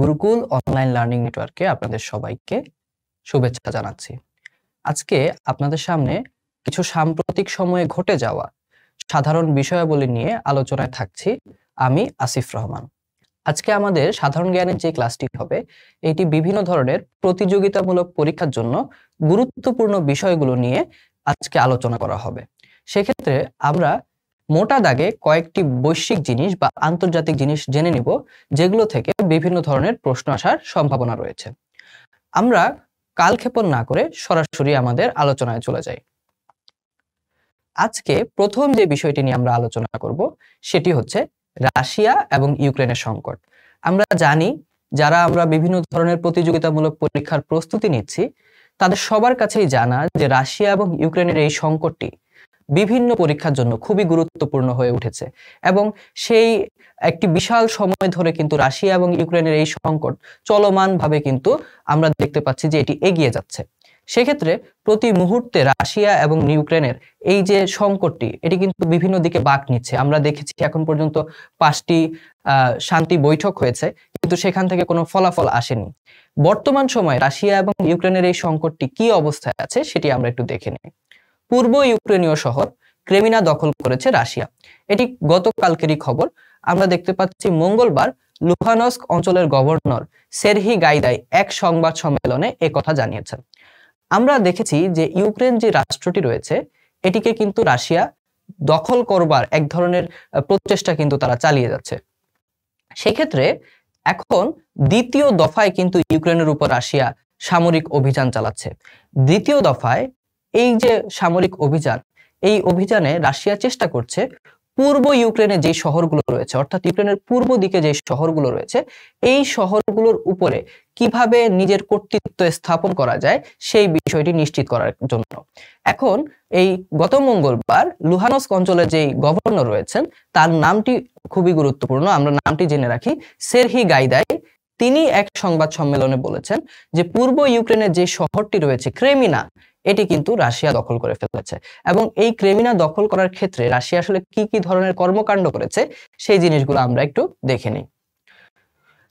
Gurukul online learning নেটওয়ার্কে আপনাদের সবাইকে শুভেচ্ছা জানাচ্ছি আজকে আপনাদের সামনে কিছু সাম্প্রতিক সময়ে ঘটে যাওয়া সাধারণ বিষয়াবলী নিয়ে আলোচনায় থাকছি আমি আসিফ রহমান আজকে আমাদের সাধারণ জ্ঞানের যে ক্লাসটি হবে এটি বিভিন্ন ধরনের প্রতিযোগিতামূলক পরীক্ষার জন্য গুরুত্বপূর্ণ বিষয়গুলো নিয়ে আজকে আলোচনা করা হবে সেক্ষেত্রে আমরা মোটা দাগে কয়েকটি বৈশ্বিক জিনিস বা আন্তর্জাতিক জিনিস জেনে নিব যেগুলো থেকে বিভিন্ন ধরনের প্রশ্ন আসার সম্ভাবনা রয়েছে আমরা কালক্ষেপণ না করে সরাসরি আমাদের আলোচনায় চলে যাই আজকে প্রথম যে বিষয়টি নিয়ে আমরা আলোচনা করব সেটি হচ্ছে রাশিয়া এবং ইউক্রেনের সংকট আমরা জানি যারা আমরা বিভিন্ন ধরনের প্রতিযোগিতামূলক পরীক্ষার প্রস্তুতি নিচ্ছি তাদের সবার কাছেই জানা যে রাশিয়া এবং ইউক্রেনের এই সংকটটি বিভিন্ন পরীক্ষার জন্য খুবই গুরুত্বপূর্ণ হয়ে উঠেছে এবং সেই একটি বিশাল সময় ধরে কিন্তু রাশিয়া এবং ইউক্রেনের এই সংকট চলমানভাবে কিন্তু আমরা দেখতে পাচ্ছি যে এটি এগিয়ে যাচ্ছে সেক্ষেত্রে প্রতি মুহূর্তে রাশিয়া এবং ইউক্রেনের এই যে সংকটটি এটি কিন্তু বিভিন্ন দিকে বাক নিচ্ছে আমরা দেখেছি এখন পর্যন্ত পাঁচটি শান্তি বৈঠক হয়েছে কিন্তু সেখান থেকে কোনো ফলাফল আসেনি বর্তমান সময়ে রাশিয়া এবং ইউক্রেনের এই সংকটটি কি অবস্থায় আছে সেটি আমরা একটু দেখে নিই পূর্ব ইউক্রেনীয় শহর ক্রেমিনা দখল করেছে রাশিয়া এটি গতকালকেরই খবর আমরা দেখতে পাচ্ছি মঙ্গলবার লুহানস্ক অঞ্চলের গভর্নর সেরহি গাইদাই এক সংবাদ সম্মেলনে কথা জানিয়েছেন আমরা দেখেছি যে ইউক্রেন যে রাষ্ট্রটি রয়েছে এটিকে কিন্তু রাশিয়া দখল করবার এক ধরনের প্রচেষ্টা কিন্তু তারা চালিয়ে যাচ্ছে সেক্ষেত্রে এখন দ্বিতীয় দফায় কিন্তু ইউক্রেনের উপর রাশিয়া সামরিক অভিযান চালাচ্ছে দ্বিতীয় দফায় এই যে সামরিক অভিযান এই অভিযানে রাশিয়া চেষ্টা করছে পূর্ব ইউক্রেনে যে শহরগুলো রয়েছে অর্থাৎ ইউক্রেনের পূর্ব দিকে যে শহরগুলো রয়েছে এই শহরগুলোর উপরে কিভাবে নিজের কর্তৃত্ব স্থাপন করা যায় সেই বিষয়টি নিশ্চিত করার জন্য এখন এই গত মঙ্গলবার লুহানস অঞ্চলে যেই গভর্নর রয়েছেন তার নামটি খুবই গুরুত্বপূর্ণ আমরা নামটি জেনে রাখি সেরহি গাইদাই তিনি এক সংবাদ সম্মেলনে বলেছেন যে পূর্ব ইউক্রেনের যে শহরটি রয়েছে ক্রেমিনা এটি কিন্তু রাশিয়া দখল করে ফেলেছে এবং এই ক্রেমিনা দখল করার ক্ষেত্রে রাশিয়া আসলে কি কি ধরনের কর্মকাণ্ড করেছে সেই জিনিসগুলো আমরা একটু দেখে নিই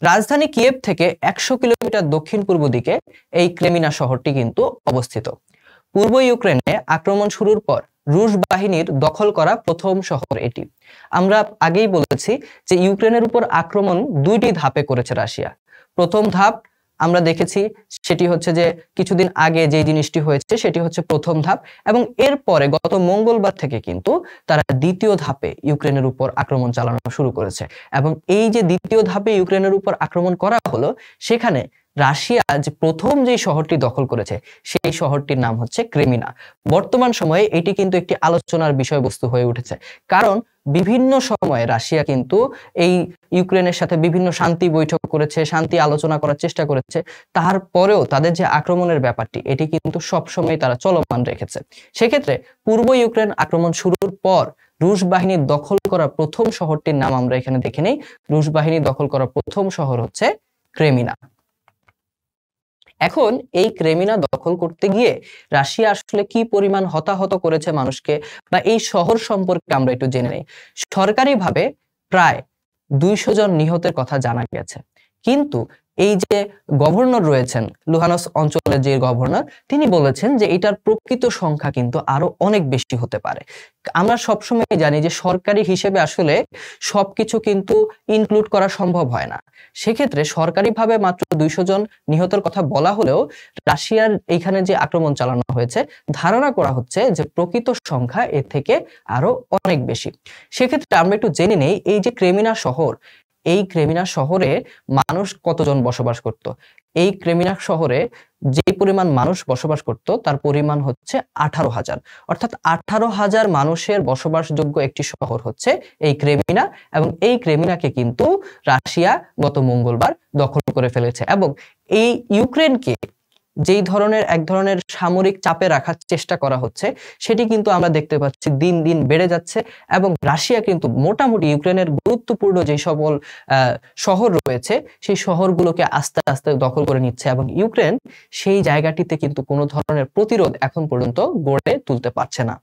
রাজধানী কিয়েব থেকে একশো কিলোমিটার দক্ষিণ পূর্ব দিকে এই ক্রেমিনা শহরটি কিন্তু অবস্থিত পূর্ব ইউক্রেনে আক্রমণ শুরুর পর রুশ বাহিনীর দখল করা প্রথম শহর এটি আমরা আগেই বলেছি যে ইউক্রেনের উপর আক্রমণ দুইটি ধাপে করেছে রাশিয়া প্রথম ধাপ আমরা দেখেছি সেটি হচ্ছে যে কিছুদিন আগে যে জিনিসটি হয়েছে সেটি হচ্ছে প্রথম ধাপ এবং এরপরে গত মঙ্গলবার থেকে কিন্তু তারা দ্বিতীয় ধাপে ইউক্রেনের উপর আক্রমণ চালানো শুরু করেছে এবং এই যে দ্বিতীয় ধাপে ইউক্রেনের উপর আক্রমণ করা হলো সেখানে রাশিয়া যে প্রথম যে শহরটি দখল করেছে সেই শহরটির নাম হচ্ছে ক্রেমিনা বর্তমান সময়ে এটি কিন্তু একটি আলোচনার বিষয়বস্তু হয়ে উঠেছে কারণ বিভিন্ন সময়ে রাশিয়া কিন্তু এই ইউক্রেনের সাথে বিভিন্ন শান্তি বৈঠক করেছে শান্তি আলোচনা করার চেষ্টা করেছে তারপরেও তাদের যে আক্রমণের ব্যাপারটি এটি কিন্তু সবসময় তারা চলমান রেখেছে সেক্ষেত্রে পূর্ব ইউক্রেন আক্রমণ শুরুর পর রুশ বাহিনী দখল করা প্রথম শহরটির নাম আমরা এখানে দেখে নেই রুশ বাহিনী দখল করা প্রথম শহর হচ্ছে ক্রেমিনা এখন এই ক্রেমিনা দখল করতে গিয়ে রাশিয়া আসলে কি পরিমাণ হতাহত করেছে মানুষকে বা এই শহর সম্পর্কে আমরা একটু জেনে নেই সরকারিভাবে প্রায় দুইশো জন নিহতের কথা জানা গেছে কিন্তু এই যে গভর্নর রয়েছেন লুহানস অঞ্চলের যে গভর্নর তিনি বলেছেন যে এটার প্রকৃত সংখ্যা কিন্তু আরো অনেক বেশি হতে পারে আমরা সবসময় জানি যে সরকারি হিসেবে আসলে সবকিছু কিন্তু ইনক্লুড করা সম্ভব হয় না সেক্ষেত্রে সরকারিভাবে মাত্র দুইশো জন নিহতের কথা বলা হলেও রাশিয়ার এখানে যে আক্রমণ চালানো হয়েছে ধারণা করা হচ্ছে যে প্রকৃত সংখ্যা এর থেকে আরো অনেক বেশি সেক্ষেত্রে আমরা একটু জেনে নেই এই যে ক্রেমিনা শহর এই ক্রেমিনা শহরে মানুষ কতজন বসবাস করত এই ক্রেমিনা শহরে যে পরিমাণ মানুষ বসবাস করত তার পরিমাণ হচ্ছে আঠারো হাজার অর্থাৎ আঠারো হাজার মানুষের বসবাসযোগ্য একটি শহর হচ্ছে এই ক্রেমিনা এবং এই ক্রেমিনাকে কিন্তু রাশিয়া গত মঙ্গলবার দখল করে ফেলেছে এবং এই ইউক্রেনকে যেই ধরনের এক ধরনের সামরিক চাপে রাখার চেষ্টা করা হচ্ছে সেটি কিন্তু আমরা দেখতে পাচ্ছি দিন দিন বেড়ে যাচ্ছে এবং রাশিয়া কিন্তু মোটামুটি ইউক্রেনের গুরুত্বপূর্ণ যে সকল শহর রয়েছে সেই শহরগুলোকে আস্তে আস্তে দখল করে নিচ্ছে এবং ইউক্রেন সেই জায়গাটিতে কিন্তু কোনো ধরনের প্রতিরোধ এখন পর্যন্ত গড়ে তুলতে পারছে না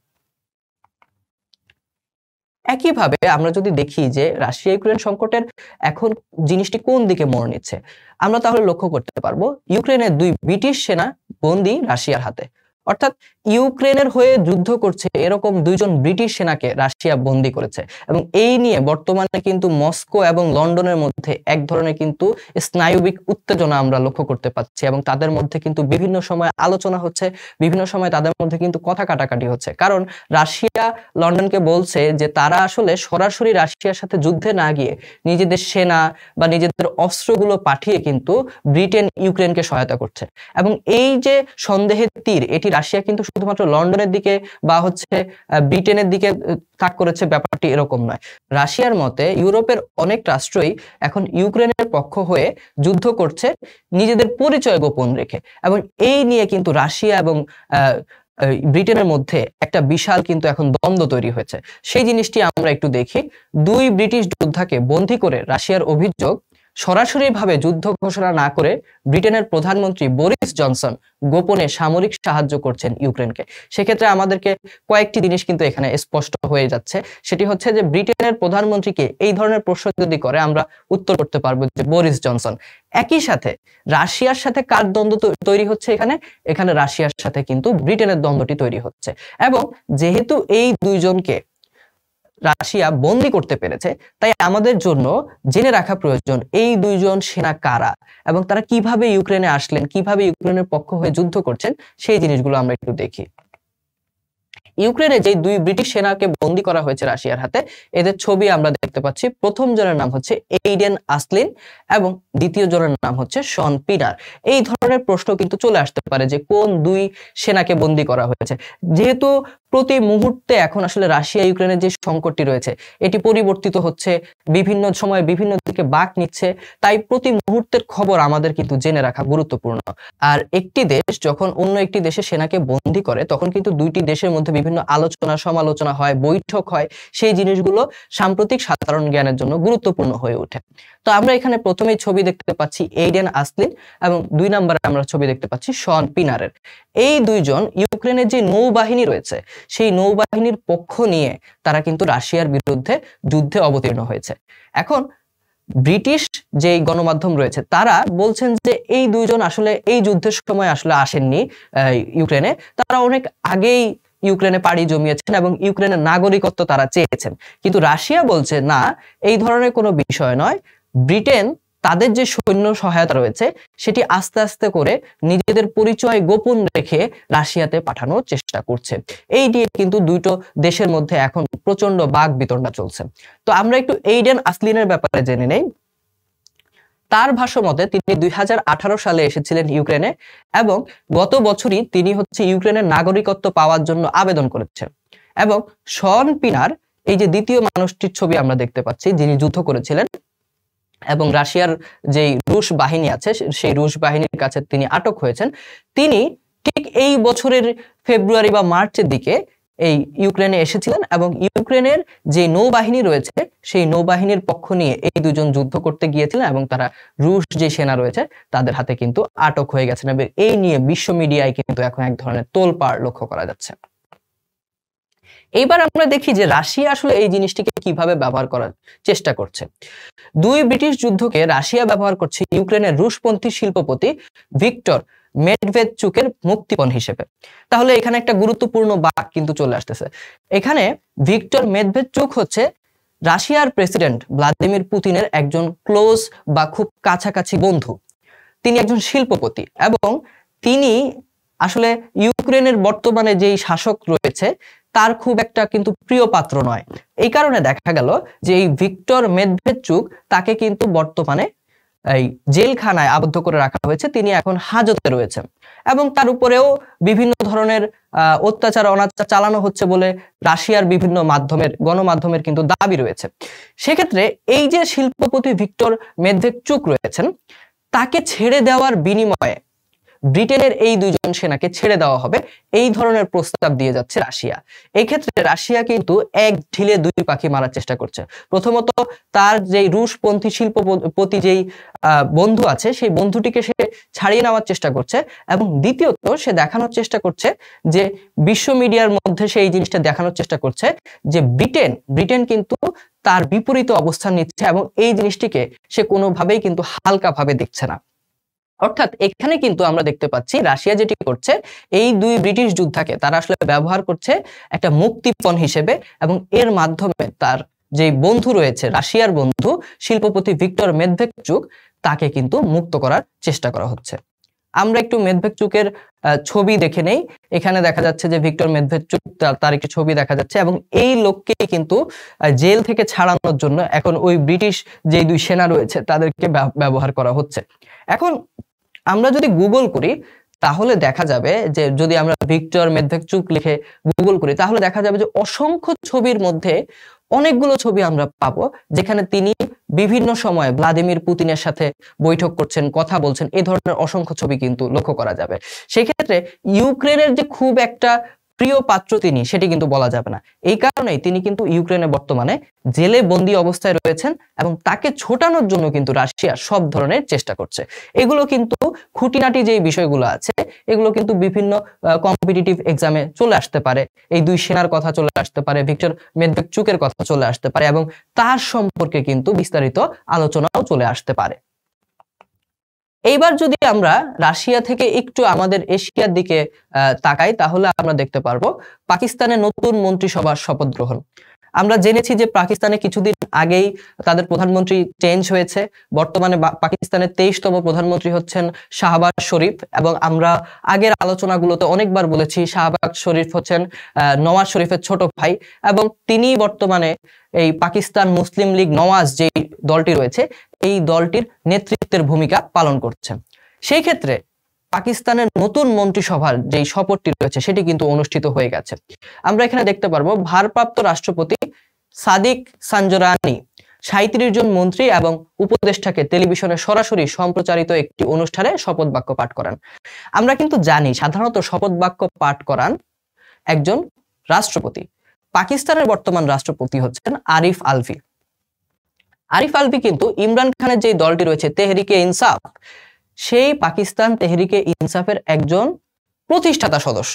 একইভাবে আমরা যদি দেখি যে রাশিয়া ইউক্রেন সংকটের এখন জিনিসটি কোন দিকে মোড় নিচ্ছে আমরা তাহলে লক্ষ্য করতে পারবো ইউক্রেনের দুই ব্রিটিশ সেনা বন্দী রাশিয়ার হাতে অর্থাৎ ইউক্রেনের হয়ে যুদ্ধ করছে এরকম দুইজন ব্রিটিশ সেনাকে রাশিয়া বন্দি করেছে এবং এই নিয়ে বর্তমানে কিন্তু মস্কো এবং লন্ডনের মধ্যে এক ধরনের কিন্তু স্নায়ুবিক উত্তেজনা আমরা লক্ষ্য করতে পাচ্ছি এবং তাদের মধ্যে কিন্তু বিভিন্ন সময় আলোচনা হচ্ছে বিভিন্ন সময় তাদের মধ্যে কিন্তু কথা কাটাকাটি হচ্ছে কারণ রাশিয়া লন্ডনকে বলছে যে তারা আসলে সরাসরি রাশিয়ার সাথে যুদ্ধে না গিয়ে নিজেদের সেনা বা নিজেদের অস্ত্রগুলো পাঠিয়ে কিন্তু ব্রিটেন ইউক্রেনকে সহায়তা করছে এবং এই যে সন্দেহের তীর এটি রাশিয়া কিন্তু শুধুমাত্র লন্ডনের দিকে বা হচ্ছে ব্রিটেনের দিকে তাক করেছে ব্যাপারটি এরকম নয় রাশিয়ার মতে ইউরোপের অনেক রাষ্ট্রই এখন ইউক্রেনের পক্ষ হয়ে যুদ্ধ করছে নিজেদের পরিচয় গোপন রেখে এবং এই নিয়ে কিন্তু রাশিয়া এবং ব্রিটেনের মধ্যে একটা বিশাল কিন্তু এখন দ্বন্দ্ব তৈরি হয়েছে সেই জিনিসটি আমরা একটু দেখি দুই ব্রিটিশ যোদ্ধাকে বন্দী করে রাশিয়ার অভিযোগ সরাসরিভাবে যুদ্ধ ঘোষণা না করে ব্রিটেনের প্রধানমন্ত্রী বোরিস জনসন গোপনে সামরিক সাহায্য করছেন ইউক্রেনকে সেক্ষেত্রে আমাদেরকে কয়েকটি জিনিস কিন্তু এখানে স্পষ্ট হয়ে যাচ্ছে সেটি হচ্ছে যে ব্রিটেনের প্রধানমন্ত্রীকে এই ধরনের প্রশ্ন যদি করে আমরা উত্তর করতে পারবো যে বোরিস জনসন একই সাথে রাশিয়ার সাথে কার দ্বন্দ্ব তৈরি হচ্ছে এখানে এখানে রাশিয়ার সাথে কিন্তু ব্রিটেনের দ্বন্দ্বটি তৈরি হচ্ছে এবং যেহেতু এই দুইজনকে রাশিয়া বন্দি করতে পেরেছে তাই আমাদের জন্য জেনে রাখা প্রয়োজন এই দুইজন সেনা কারা এবং তারা কিভাবে ইউক্রেনে আসলেন কিভাবে ইউক্রেনের পক্ষ হয়ে যুদ্ধ করছেন সেই জিনিসগুলো আমরা একটু দেখি ইউক্রেনে যে দুই ব্রিটিশ সেনাকে বন্দী করা হয়েছে রাশিয়ার হাতে এদের ছবি আমরা দেখতে পাচ্ছি প্রথম জনের নাম হচ্ছে এইডেন আসলিন এবং দ্বিতীয় জনের নাম হচ্ছে শন পিনার এই ধরনের প্রশ্ন কিন্তু চলে আসতে পারে যে কোন দুই সেনাকে বন্দী করা হয়েছে যেহেতু প্রতি মুহূর্তে এখন আসলে রাশিয়া ইউক্রেনের যে সংকটটি রয়েছে এটি পরিবর্তিত হচ্ছে বিভিন্ন সময়ে বিভিন্ন দিকে বাক নিচ্ছে তাই প্রতি মুহূর্তের খবর আমাদের কিন্তু জেনে রাখা গুরুত্বপূর্ণ আর একটি দেশ যখন অন্য একটি দেশে সেনাকে বন্দী করে তখন কিন্তু দুইটি দেশের মধ্যে বিভিন্ন আলোচনা সমালোচনা হয় বৈঠক হয় সেই জিনিসগুলো সাম্প্রতিক সাধারণ জ্ঞানের জন্য গুরুত্বপূর্ণ হয়ে ওঠে তো আমরা এখানে প্রথমেই ছবি দেখতে পাচ্ছি এইডেন আসলিন এবং দুই নম্বরে আমরা ছবি দেখতে পাচ্ছি শন পিনারের এই দুইজন ইউক্রেনের যে নৌবাহিনী রয়েছে সেই নৌবাহিনীর পক্ষ নিয়ে তারা কিন্তু রাশিয়ার বিরুদ্ধে যুদ্ধে অবতীর্ণ হয়েছে এখন ব্রিটিশ যে গণমাধ্যম রয়েছে তারা বলছেন যে এই দুইজন আসলে এই যুদ্ধের সময় আসলে আসেননি ইউক্রেনে তারা অনেক আগেই ইউক্রেনে পাড়ি জমিয়েছেন এবং ইউক্রেনের নাগরিকত্ব তারা চেয়েছেন কিন্তু রাশিয়া বলছে না এই ধরনের কোনো বিষয় নয় ব্রিটেন তাদের যে সৈন্য সহায়তা রয়েছে সেটি আস্তে আস্তে করে নিজেদের পরিচয় গোপন রেখে রাশিয়াতে পাঠানোর চেষ্টা করছে এই নিয়ে কিন্তু দুইটো দেশের মধ্যে এখন প্রচন্ড বাঘ বিতণ্ডা চলছে তো আমরা একটু এইডেন আসলিনের ব্যাপারে জেনে নেই তার ভাষ্য মতে তিনি দুই সালে এসেছিলেন ইউক্রেনে এবং গত বছরই তিনি হচ্ছে ইউক্রেনের নাগরিকত্ব পাওয়ার জন্য আবেদন করেছে এবং শন পিনার এই যে দ্বিতীয় মানুষটির ছবি আমরা দেখতে পাচ্ছি যিনি যুদ্ধ করেছিলেন এবং রাশিয়ার যে রুশ বাহিনী আছে সেই রুশ বাহিনীর কাছে তিনি আটক হয়েছেন তিনি ঠিক এই বছরের ফেব্রুয়ারি বা মার্চের দিকে এই ইউক্রেনে এসেছিলেন এবং ইউক্রেনের যে নৌবাহিনী রয়েছে সেই নৌবাহিনীর পক্ষ নিয়ে এই দুজন যুদ্ধ করতে গিয়েছিলেন এবং তারা রুশ যে সেনা রয়েছে তাদের হাতে কিন্তু আটক হয়ে গেছেন এবং এই নিয়ে বিশ্ব মিডিয়ায় কিন্তু এখন এক ধরনের তোলপাড় লক্ষ্য করা যাচ্ছে এইবার আমরা দেখি যে রাশিয়া আসলে এই জিনিসটিকে কিভাবে ব্যবহার করার চেষ্টা করছে দুই ব্রিটিশ যুদ্ধকে রাশিয়া ব্যবহার করছে ইউক্রেনের রুশপন্থী শিল্পপতি ভিক্টর মেডভেদ চুকের মুক্তিপণ হিসেবে তাহলে এখানে একটা গুরুত্বপূর্ণ বাক কিন্তু চলে আসতেছে এখানে ভিক্টর মেদভেদ চুক হচ্ছে রাশিয়ার প্রেসিডেন্ট ভ্লাদিমির পুতিনের একজন ক্লোজ বা খুব কাছাকাছি বন্ধু তিনি একজন শিল্পপতি এবং তিনি আসলে ইউক্রেনের বর্তমানে যেই শাসক রয়েছে তার খুব একটা কিন্তু প্রিয় পাত্র নয় এই কারণে দেখা গেল যে এই ভিক্টর মেদভেদচুক তাকে কিন্তু বর্তমানে এই জেলখানায় আবদ্ধ করে রাখা হয়েছে তিনি এখন হাজতে রয়েছেন এবং তার উপরেও বিভিন্ন ধরনের অত্যাচার অনাচার চালানো হচ্ছে বলে রাশিয়ার বিভিন্ন মাধ্যমের গণমাধ্যমের কিন্তু দাবি রয়েছে সেক্ষেত্রে এই যে শিল্পপতি ভিক্টর মেদভেকচুক রয়েছেন তাকে ছেড়ে দেওয়ার বিনিময়ে ব্রিটেনের এই দুইজন সেনাকে ছেড়ে দেওয়া হবে এই ধরনের প্রস্তাব দিয়ে যাচ্ছে রাশিয়া এই ক্ষেত্রে রাশিয়া কিন্তু এক ঢিলে দুই পাখি মারার চেষ্টা করছে প্রথমত তার যেই রুশপন্থী শিল্পপতি যেই বন্ধু আছে সেই বন্ধুটিকে সে ছাড়িয়ে নেওয়ার চেষ্টা করছে এবং দ্বিতীয়ত সে দেখানোর চেষ্টা করছে যে বিশ্ব মিডিয়ার মধ্যে সেই জিনিসটা দেখানোর চেষ্টা করছে যে ব্রিটেন ব্রিটেন কিন্তু তার বিপরীত অবস্থান নিচ্ছে এবং এই জিনিসটিকে সে কোনোভাবেই কিন্তু হালকাভাবে দেখছে না অর্থাৎ এখানে কিন্তু আমরা দেখতে পাচ্ছি রাশিয়া যেটি করছে এই দুই ব্রিটিশ যোদ্ধাকে তারা আসলে ব্যবহার করছে একটা মুক্তিপণ হিসেবে এবং এর মাধ্যমে তার যে বন্ধু রয়েছে রাশিয়ার বন্ধু শিল্পপতি ভিক্টর মেদভেকচুক তাকে কিন্তু মুক্ত করার চেষ্টা করা হচ্ছে আমরা একটু মেদভেকচুকের ছবি দেখে নেই এখানে দেখা যাচ্ছে যে ভিক্টর মেদভেকচুক তার একটি ছবি দেখা যাচ্ছে এবং এই লোককে কিন্তু জেল থেকে ছাড়ানোর জন্য এখন ওই ব্রিটিশ যে দুই সেনা রয়েছে তাদেরকে ব্যবহার করা হচ্ছে এখন আমরা যদি গুগল করি তাহলে দেখা যাবে যে যদি আমরা ভিক্টর মেধেকচুক লিখে গুগল করি তাহলে দেখা যাবে যে অসংখ্য ছবির মধ্যে অনেকগুলো ছবি আমরা পাবো যেখানে তিনি বিভিন্ন সময় ভ্লাদিমির পুতিনের সাথে বৈঠক করছেন কথা বলছেন এ ধরনের অসংখ্য ছবি কিন্তু লক্ষ্য করা যাবে সেক্ষেত্রে ইউক্রেনের যে খুব একটা প্রিয় পাত্র তিনি সেটি কিন্তু বলা যাবে না এই কারণেই তিনি কিন্তু ইউক্রেনে বর্তমানে জেলে বন্দী অবস্থায় রয়েছেন এবং তাকে ছোটানোর জন্য কিন্তু রাশিয়া সব ধরনের চেষ্টা করছে এগুলো কিন্তু খুঁটিনাটি যে বিষয়গুলো আছে এগুলো কিন্তু বিভিন্ন কম্পিটিটিভ এক্সামে চলে আসতে পারে এই দুই সেনার কথা চলে আসতে পারে ভিক্টর মেদভেকচুকের কথা চলে আসতে পারে এবং তার সম্পর্কে কিন্তু বিস্তারিত আলোচনাও চলে আসতে পারে এইবার যদি আমরা রাশিয়া থেকে একটু আমাদের এশিয়ার দিকে তাকাই তাহলে আমরা দেখতে পারবো পাকিস্তানের নতুন মন্ত্রিসভার শপথ গ্রহণ আমরা জেনেছি যে পাকিস্তানে কিছুদিন আগেই তাদের প্রধানমন্ত্রী চেঞ্জ হয়েছে বর্তমানে পাকিস্তানের তেইশতম প্রধানমন্ত্রী হচ্ছেন শাহবাজ শরীফ এবং আমরা আগের আলোচনাগুলোতে অনেকবার বলেছি শাহবাজ শরীফ হচ্ছেন নওয়াজ শরীফের ছোট ভাই এবং তিনি বর্তমানে এই পাকিস্তান মুসলিম লীগ নওয়াজ যে দলটি রয়েছে এই দলটির নেতৃত্বের ভূমিকা পালন করছে সেই ক্ষেত্রে পাকিস্তানের নতুন মন্ত্রিসভার যেই শপথটি রয়েছে সেটি কিন্তু অনুষ্ঠিত হয়ে গেছে আমরা এখানে দেখতে পারবো ভারপ্রাপ্ত রাষ্ট্রপতি সাদিক সাঞ্জরানি সাঁত্রিশ জন মন্ত্রী এবং উপদেষ্টাকে টেলিভিশনে সরাসরি সম্প্রচারিত একটি অনুষ্ঠানে শপথ বাক্য পাঠ করান আমরা কিন্তু জানি সাধারণত শপথ বাক্য পাঠ করান একজন রাষ্ট্রপতি পাকিস্তানের বর্তমান রাষ্ট্রপতি হচ্ছেন আরিফ আলফি আরিফ আলভি কিন্তু ইমরান খানের যে দলটি রয়েছে তেহরিকে ইনসাফ সেই পাকিস্তান তেহরিকে ইনসাফের একজন প্রতিষ্ঠাতা সদস্য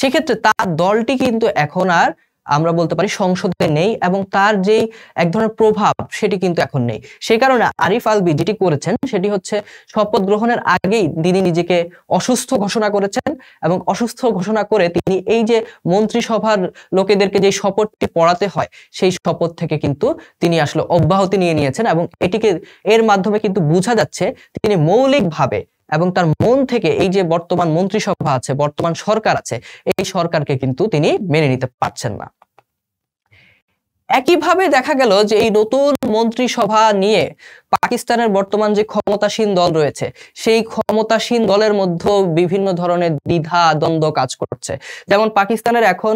সেক্ষেত্রে তার দলটি কিন্তু এখন আর আমরা বলতে পারি সংসদে নেই এবং তার যেই এক ধরনের প্রভাব সেটি কিন্তু এখন নেই সেই কারণে আরিফ আলবি যেটি করেছেন সেটি হচ্ছে শপথ গ্রহণের আগেই তিনি নিজেকে অসুস্থ ঘোষণা করেছেন এবং অসুস্থ ঘোষণা করে তিনি এই যে মন্ত্রিসভার লোকেদেরকে যে শপথটি পড়াতে হয় সেই শপথ থেকে কিন্তু তিনি আসলে অব্যাহতি নিয়ে নিয়েছেন এবং এটিকে এর মাধ্যমে কিন্তু বোঝা যাচ্ছে তিনি মৌলিকভাবে এবং তার মন থেকে এই যে বর্তমান মন্ত্রিসভা আছে বর্তমান সরকার আছে এই সরকারকে কিন্তু তিনি মেনে নিতে পারছেন না একইভাবে দেখা গেল যে এই নতুন মন্ত্রিসভা নিয়ে পাকিস্তানের বর্তমান যে ক্ষমতাসীন দল রয়েছে সেই ক্ষমতাসীন দলের মধ্যে বিভিন্ন ধরনের দ্বিধা দ্বন্দ্ব কাজ করছে যেমন পাকিস্তানের এখন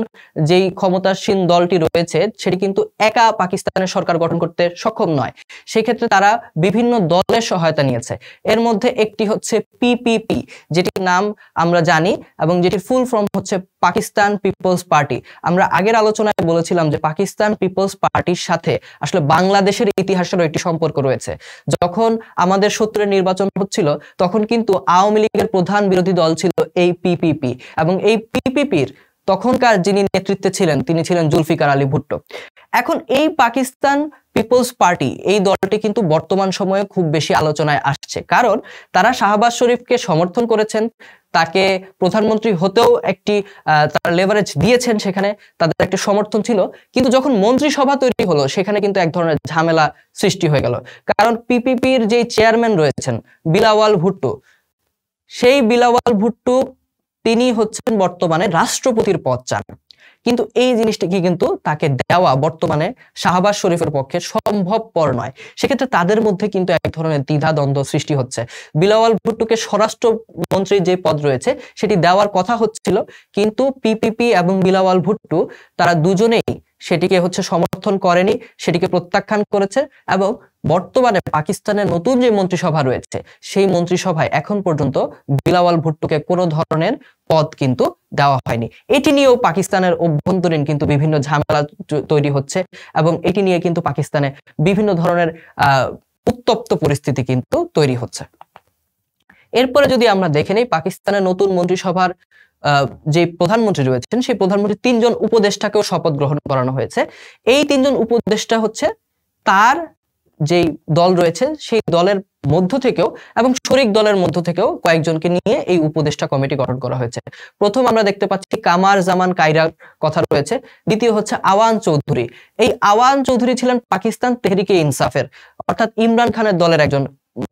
যেই ক্ষমতাসীন দলটি রয়েছে সেটি কিন্তু একা পাকিস্তানের সরকার গঠন করতে সক্ষম নয় সেক্ষেত্রে তারা বিভিন্ন দলের সহায়তা নিয়েছে এর মধ্যে একটি হচ্ছে পিপিপি যেটির নাম আমরা জানি এবং যেটির ফুল ফর্ম হচ্ছে পাকিস্তান পিপলস পার্টি আমরা আগের আলোচনায় বলেছিলাম যে পাকিস্তান পিপলস পিপলস পার্টির সাথে আসলে বাংলাদেশের ইতিহাসের একটি সম্পর্ক রয়েছে যখন আমাদের সূত্রে নির্বাচন হচ্ছিল তখন কিন্তু আওয়ামী লীগের প্রধান বিরোধী দল ছিল এই পিপিপি এবং এই পিপিপির তখনকার যিনি নেতৃত্বে ছিলেন তিনি ছিলেন জুলফিকার আলী ভুট্টো এখন এই পাকিস্তান পিপলস পার্টি এই দলটি কিন্তু বর্তমান সময়ে খুব বেশি আলোচনায় আসছে কারণ তারা শাহবাজ শরীফকে সমর্থন করেছেন তাকে প্রধানমন্ত্রী হতেও একটি তার লেভারেজ দিয়েছেন সেখানে তাদের একটা সমর্থন ছিল কিন্তু যখন মন্ত্রিসভা তৈরি হলো সেখানে কিন্তু এক ধরনের ঝামেলা সৃষ্টি হয়ে গেল কারণ পিপিপির যে চেয়ারম্যান রয়েছেন বিলাওয়াল ভুট্টু সেই বিলাওয়াল ভুট্টু তিনি হচ্ছেন বর্তমানে রাষ্ট্রপতির পদ চান কিন্তু এই জিনিসটাকে কিন্তু তাকে দেওয়া বর্তমানে শাহবাজ শরীফের পক্ষে সম্ভবপর নয় সেক্ষেত্রে তাদের মধ্যে কিন্তু এক ধরনের দ্বিধাদ্বন্দ্ব সৃষ্টি হচ্ছে বিলাওয়াল ভুট্টুকে স্বরাষ্ট্র মন্ত্রীর যে পদ রয়েছে সেটি দেওয়ার কথা হচ্ছিল কিন্তু পিপিপি এবং বিলাওয়াল ভুট্টু তারা দুজনেই সেটিকে হচ্ছে সমর্থন করেনি সেটিকে প্রত্যাখ্যান করেছে এবং বর্তমানে পাকিস্তানের নতুন যে মন্ত্রিসভা রয়েছে সেই মন্ত্রিসভায় এখন পর্যন্ত বিলাওয়াল ভুট্টোকে কোনো ধরনের পদ কিন্তু দেওয়া হয়নি এটি নিয়েও পাকিস্তানের অভ্যন্তরীণ কিন্তু বিভিন্ন ঝামেলা তৈরি হচ্ছে এবং এটি নিয়ে কিন্তু পাকিস্তানে বিভিন্ন ধরনের উত্তপ্ত পরিস্থিতি কিন্তু তৈরি হচ্ছে এরপরে যদি আমরা দেখে নিই পাকিস্তানের নতুন মন্ত্রিসভার যে প্রধানমন্ত্রী রয়েছেন সেই প্রধানমন্ত্রী তিনজন উপদেষ্টাকেও শপথ গ্রহণ করানো হয়েছে এই তিনজন উপদেষ্টা হচ্ছে তার যে দল রয়েছে সেই দলের মধ্য থেকেও এবং শরিক দলের মধ্য থেকেও কয়েকজনকে নিয়ে এই উপদেষ্টা কমিটি গঠন করা হয়েছে প্রথম আমরা দেখতে পাচ্ছি কামার জামান কাইরার কথা রয়েছে দ্বিতীয় হচ্ছে আওয়ান চৌধুরী এই আওয়ান চৌধুরী ছিলেন পাকিস্তান তেহরিকে ইনসাফের অর্থাৎ ইমরান খানের দলের একজন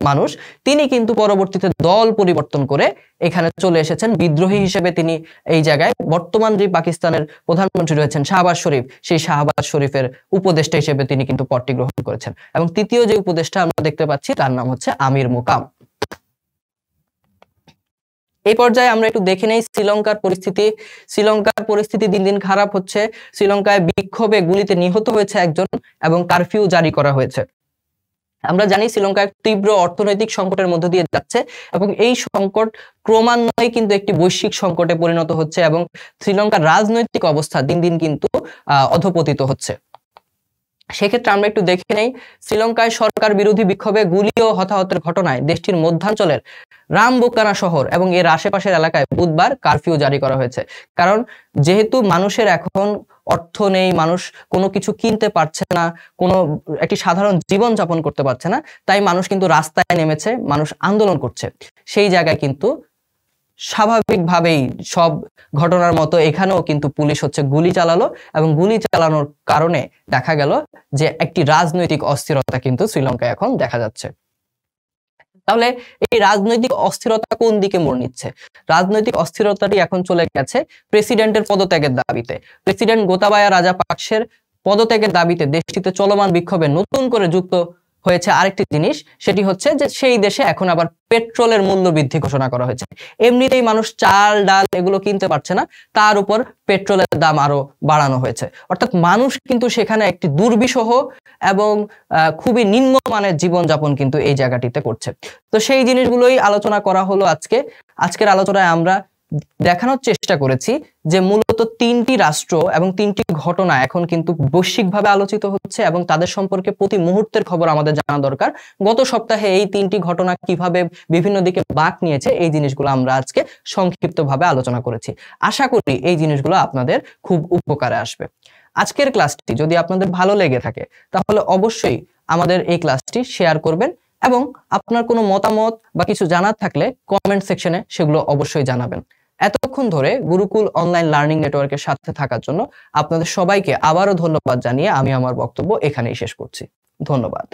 মানুষ তিনি কিন্তু পরবর্তীতে দল পরিবর্তন করে এখানে চলে এসেছেন বিদ্রোহী হিসেবে তিনি এই জায়গায় বর্তমান যে পাকিস্তানের প্রধানমন্ত্রী রয়েছেন শাহবাজ শরীফ সেই শাহবাজ শরীফের উপদেষ্টা হিসেবে তিনি কিন্তু পদটি গ্রহণ করেছেন এবং তৃতীয় যে উপদেষ্টা আমরা দেখতে পাচ্ছি তার নাম হচ্ছে আমির মুকাম এই পর্যায়ে আমরা একটু দেখে নেই শ্রীলঙ্কার পরিস্থিতি শ্রীলঙ্কার পরিস্থিতি দিন দিন খারাপ হচ্ছে শ্রীলঙ্কায় বিক্ষোভে গুলিতে নিহত হয়েছে একজন এবং কারফিউ জারি করা হয়েছে আমরা জানি শ্রীলঙ্কা তীব্র অর্থনৈতিক সংকটের মধ্য দিয়ে যাচ্ছে এবং এই সংকট ক্রমান্বয়ে কিন্তু একটি বৈশ্বিক সংকটে পরিণত হচ্ছে এবং শ্রীলঙ্কার রাজনৈতিক অবস্থা দিন দিন কিন্তু অধপতিত হচ্ছে সেক্ষেত্রে আমরা একটু দেখে নেই শ্রীলঙ্কায় সরকার বিরোধী বিক্ষোভে গুলি ও হতাহতের ঘটনায় দেশটির মধ্যাঞ্চলের রামবোকানা শহর এবং এর আশেপাশের এলাকায় বুধবার কারফিউ জারি করা হয়েছে কারণ যেহেতু মানুষের এখন অর্থ নেই মানুষ কোনো কিছু কিনতে পারছে না কোনো একটি সাধারণ জীবন যাপন করতে পারছে না তাই মানুষ কিন্তু রাস্তায় নেমেছে মানুষ আন্দোলন করছে সেই জায়গায় কিন্তু স্বাভাবিকভাবেই সব ঘটনার মতো এখানেও কিন্তু পুলিশ হচ্ছে গুলি চালালো এবং গুলি চালানোর কারণে দেখা গেল যে একটি রাজনৈতিক অস্থিরতা কিন্তু শ্রীলঙ্কায় এখন দেখা যাচ্ছে তাহলে এই রাজনৈতিক অস্থিরতা কোন দিকে মোড় নিচ্ছে রাজনৈতিক অস্থিরতাটি এখন চলে গেছে প্রেসিডেন্টের পদত্যাগের দাবিতে প্রেসিডেন্ট গোতাবায়া রাজা পাকসের পদত্যাগের দাবিতে দেশটিতে চলমান বিক্ষোভে নতুন করে যুক্ত হয়েছে আরেকটি জিনিস সেটি হচ্ছে যে সেই দেশে এখন আবার পেট্রোলের মূল্য বৃদ্ধি ঘোষণা করা হয়েছে এমনিতেই মানুষ চাল ডাল এগুলো কিনতে পারছে না তার উপর পেট্রোলের দাম আরো বাড়ানো হয়েছে অর্থাৎ মানুষ কিন্তু সেখানে একটি দুর্বিষহ এবং খুবই নিম্নমানের জীবনযাপন কিন্তু এই জায়গাটিতে করছে তো সেই জিনিসগুলোই আলোচনা করা হলো আজকে আজকের আলোচনায় আমরা দেখানোর চেষ্টা করেছি যে মূলত তিনটি রাষ্ট্র এবং তিনটি ঘটনা এখন কিন্তু বৈশ্বিকভাবে আলোচিত হচ্ছে এবং তাদের সম্পর্কে প্রতি মুহূর্তের খবর আমাদের জানা দরকার গত সপ্তাহে এই তিনটি ঘটনা কিভাবে বিভিন্ন দিকে বাক নিয়েছে এই জিনিসগুলো আমরা আজকে সংক্ষিপ্তভাবে আলোচনা করেছি আশা করি এই জিনিসগুলো আপনাদের খুব উপকারে আসবে আজকের ক্লাসটি যদি আপনাদের ভালো লেগে থাকে তাহলে অবশ্যই আমাদের এই ক্লাসটি শেয়ার করবেন এবং আপনার কোনো মতামত বা কিছু জানার থাকলে কমেন্ট সেকশনে সেগুলো অবশ্যই জানাবেন এতক্ষণ ধরে গুরুকুল অনলাইন লার্নিং নেটওয়ার্কের সাথে থাকার জন্য আপনাদের সবাইকে আবারও ধন্যবাদ জানিয়ে আমি আমার বক্তব্য এখানেই শেষ করছি ধন্যবাদ